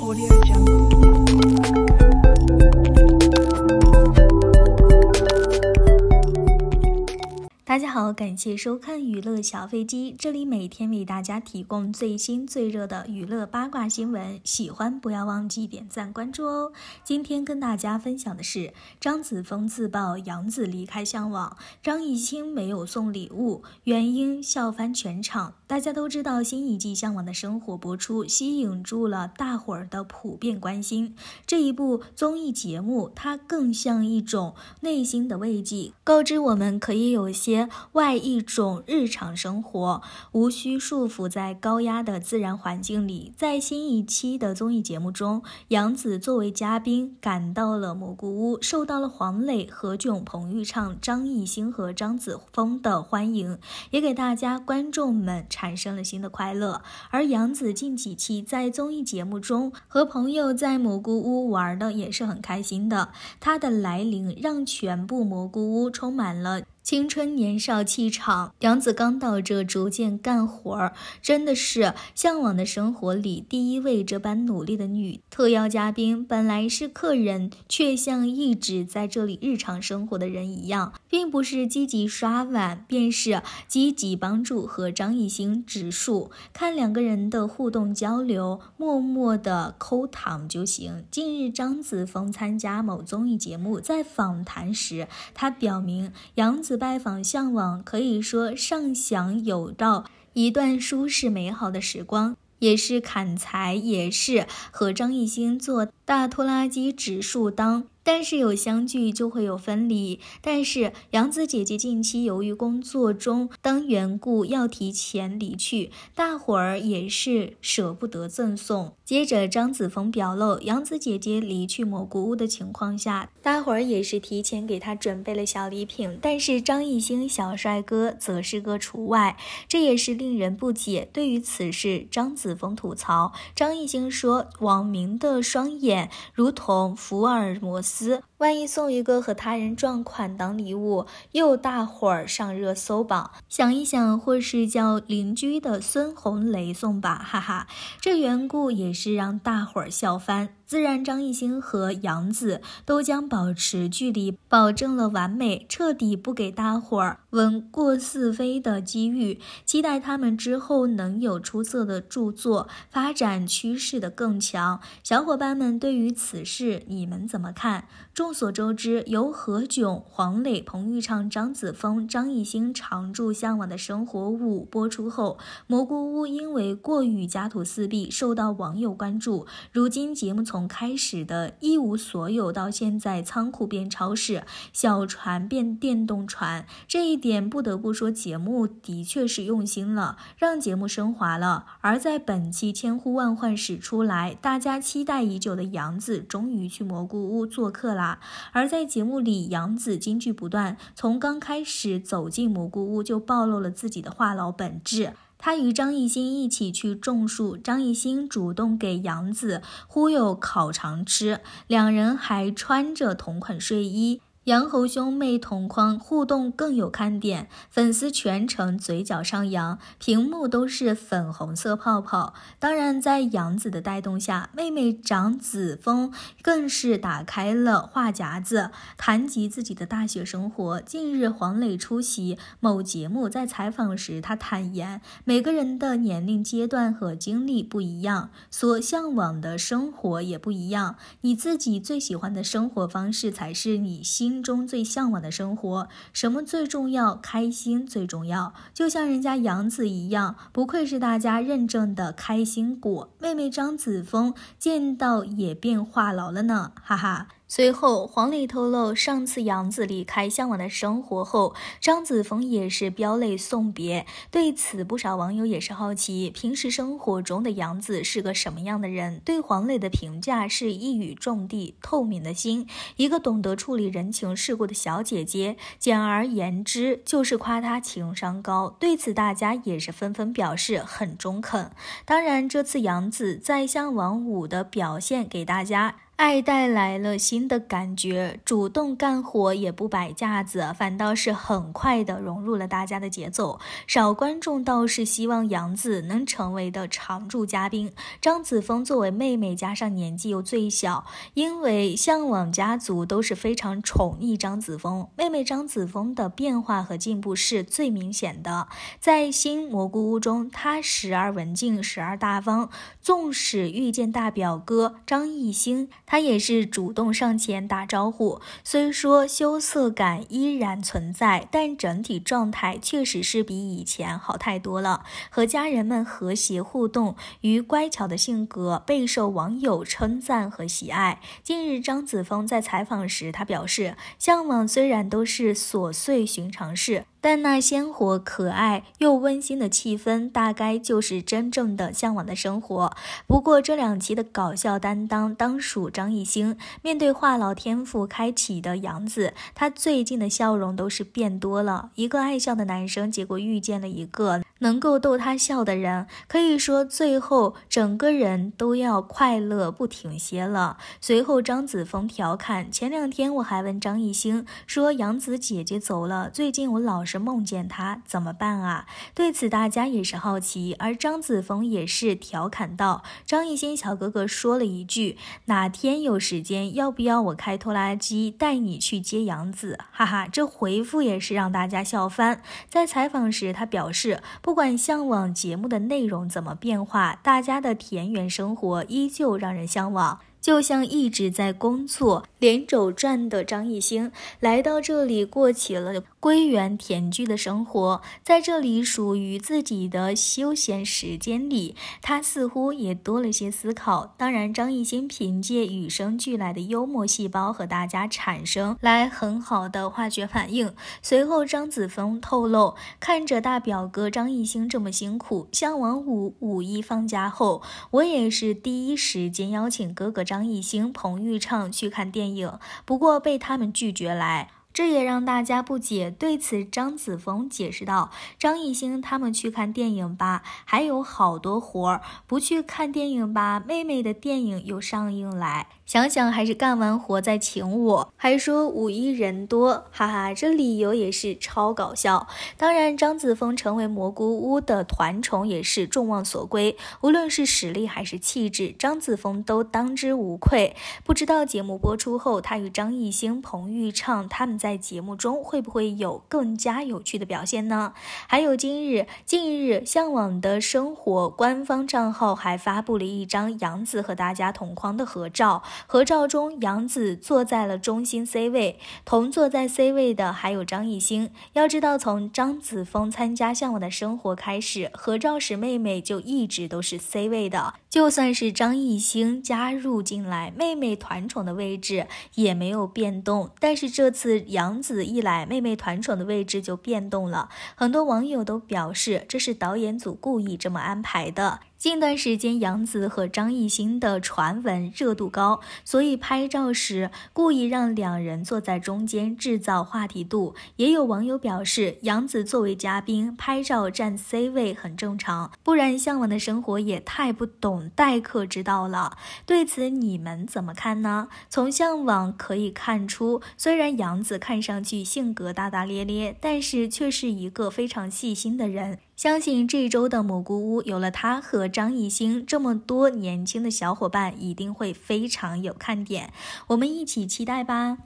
Audio Jungle. 大家好，感谢收看娱乐小飞机，这里每天为大家提供最新最热的娱乐八卦新闻。喜欢不要忘记点赞关注哦。今天跟大家分享的是张子枫自曝杨子离开《向往》，张艺兴没有送礼物，原因笑翻全场。大家都知道，新一季《向往的生活》播出，吸引住了大伙儿的普遍关心。这一部综艺节目，它更像一种内心的慰藉，告知我们可以有些。外一种日常生活，无需束缚在高压的自然环境里。在新一期的综艺节目中，杨紫作为嘉宾赶到了蘑菇屋，受到了黄磊、何炅、彭昱畅、张艺兴和张子枫的欢迎，也给大家观众们产生了新的快乐。而杨紫近几期在综艺节目中和朋友在蘑菇屋玩的也是很开心的。她的来临让全部蘑菇屋充满了。青春年少气场，杨子刚到这逐渐干活儿，真的是向往的生活里第一位这般努力的女特邀嘉宾。本来是客人，却像一直在这里日常生活的人一样，并不是积极刷碗，便是积极帮助和张艺兴植树。看两个人的互动交流，默默的抠糖就行。近日，张子枫参加某综艺节目，在访谈时，他表明杨子。拜访向往，可以说上享有道一段舒适美好的时光，也是砍柴，也是和张艺兴做大拖拉机指数当。但是有相聚就会有分离。但是杨子姐姐近期由于工作中当缘故要提前离去，大伙儿也是舍不得赠送。接着张子枫表露，杨子姐姐离去蘑菇屋的情况下，大伙儿也是提前给她准备了小礼品。但是张艺兴小帅哥则是个除外，这也是令人不解。对于此事，张子枫吐槽张艺兴说：“网民的双眼如同福尔摩斯。”丝。万一送一个和他人撞款当礼物，又大伙儿上热搜榜。想一想，或是叫邻居的孙红雷送吧，哈哈，这缘故也是让大伙儿笑翻。自然，张艺兴和杨紫都将保持距离，保证了完美，彻底不给大伙儿闻过四非的机遇。期待他们之后能有出色的著作，发展趋势的更强。小伙伴们，对于此事你们怎么看？中。众所周知，由何炅、黄磊、彭昱畅、张子枫、张艺兴常驻《向往的生活》五播出后，蘑菇屋因为过于家徒四壁受到网友关注。如今节目从开始的一无所有，到现在仓库变超市，小船变电动船，这一点不得不说节目的确是用心了，让节目升华了。而在本期千呼万唤始出来，大家期待已久的杨子终于去蘑菇屋做客啦。而在节目里，杨子金句不断，从刚开始走进蘑菇屋就暴露了自己的话痨本质。他与张艺兴一起去种树，张艺兴主动给杨子忽悠烤肠吃，两人还穿着同款睡衣。杨猴兄妹同框互动更有看点，粉丝全程嘴角上扬，屏幕都是粉红色泡泡。当然，在杨子的带动下，妹妹长子峰更是打开了话匣子，谈及自己的大学生活。近日，黄磊出席某节目，在采访时，他坦言，每个人的年龄阶段和经历不一样，所向往的生活也不一样。你自己最喜欢的生活方式才是你心。心中最向往的生活，什么最重要？开心最重要。就像人家杨子一样，不愧是大家认证的开心果。妹妹张子枫见到也变话痨了呢，哈哈。随后，黄磊透露，上次杨子离开《向往的生活》后，张子枫也是飙泪送别。对此，不少网友也是好奇，平时生活中的杨子是个什么样的人？对黄磊的评价是一语中的：透明的心，一个懂得处理人情世故的小姐姐。简而言之，就是夸她情商高。对此，大家也是纷纷表示很中肯。当然，这次杨子在《向往五》的表现，给大家。爱带来了新的感觉，主动干活也不摆架子，反倒是很快的融入了大家的节奏。少观众倒是希望杨紫能成为的常驻嘉宾。张子枫作为妹妹，加上年纪又最小，因为向往家族都是非常宠溺张子枫。妹妹张子枫的变化和进步是最明显的。在新蘑菇屋中，她时而文静，时而大方，纵使遇见大表哥张艺兴。他也是主动上前打招呼，虽说羞涩感依然存在，但整体状态确实是比以前好太多了。和家人们和谐互动，与乖巧的性格备受网友称赞和喜爱。近日，张子枫在采访时，他表示：“向往虽然都是琐碎寻常事。”但那鲜活、可爱又温馨的气氛，大概就是真正的向往的生活。不过这两期的搞笑担当当属张艺兴，面对话痨天赋开启的杨子，他最近的笑容都是变多了。一个爱笑的男生，结果遇见了一个能够逗他笑的人，可以说最后整个人都要快乐不停歇了。随后张子枫调侃：“前两天我还问张艺兴说，杨子姐姐走了，最近我老是。”是梦见他怎么办啊？对此大家也是好奇，而张子枫也是调侃道：“张艺兴小哥哥说了一句，哪天有时间，要不要我开拖拉机带你去接杨子？哈哈，这回复也是让大家笑翻。”在采访时，他表示，不管向往节目的内容怎么变化，大家的田园生活依旧让人向往。就像一直在工作、连轴转的张艺兴，来到这里过起了。归园田居的生活，在这里属于自己的休闲时间里，他似乎也多了些思考。当然，张艺兴凭借与生俱来的幽默细胞，和大家产生来很好的化学反应。随后，张子枫透露，看着大表哥张艺兴这么辛苦，向王五五一放假后，我也是第一时间邀请哥哥张艺兴、彭昱畅去看电影，不过被他们拒绝来。这也让大家不解，对此张子枫解释道：“张艺兴他们去看电影吧，还有好多活儿；不去看电影吧，妹妹的电影又上映来。想想还是干完活再请我。还说五一人多，哈哈，这理由也是超搞笑。当然，张子枫成为蘑菇屋的团宠也是众望所归，无论是实力还是气质，张子枫都当之无愧。不知道节目播出后，他与张艺兴、彭昱畅他们。”在节目中会不会有更加有趣的表现呢？还有今日近日向往的生活官方账号还发布了一张杨子和大家同框的合照，合照中杨子坐在了中心 C 位，同坐在 C 位的还有张艺兴。要知道，从张子枫参加向往的生活开始，合照时妹妹就一直都是 C 位的。就算是张艺兴加入进来，妹妹团宠的位置也没有变动。但是这次杨紫一来，妹妹团宠的位置就变动了。很多网友都表示，这是导演组故意这么安排的。近段时间，杨紫和张艺兴的传闻热度高，所以拍照时故意让两人坐在中间，制造话题度。也有网友表示，杨紫作为嘉宾，拍照占 C 位很正常，不然向往的生活也太不懂待客之道了。对此，你们怎么看呢？从向往可以看出，虽然杨紫看上去性格大大咧咧，但是却是一个非常细心的人。相信这周的蘑菇屋有了他和张艺兴这么多年轻的小伙伴，一定会非常有看点。我们一起期待吧。